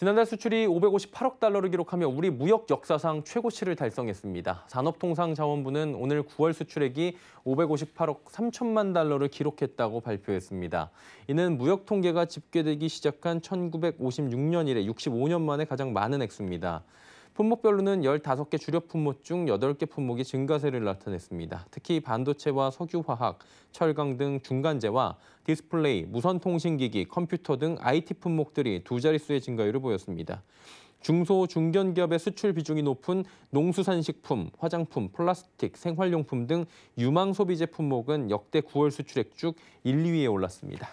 지난달 수출이 558억 달러를 기록하며 우리 무역 역사상 최고치를 달성했습니다. 산업통상자원부는 오늘 9월 수출액이 558억 3천만 달러를 기록했다고 발표했습니다. 이는 무역 통계가 집계되기 시작한 1956년 이래 65년 만에 가장 많은 액수입니다. 품목별로는 15개 주력 품목 중 8개 품목이 증가세를 나타냈습니다. 특히 반도체와 석유화학, 철강 등 중간재와 디스플레이, 무선통신기기, 컴퓨터 등 IT 품목들이 두 자릿수의 증가율을 보였습니다. 중소, 중견기업의 수출 비중이 높은 농수산식품, 화장품, 플라스틱, 생활용품 등 유망 소비제 품목은 역대 9월 수출액 중 1, 2위에 올랐습니다.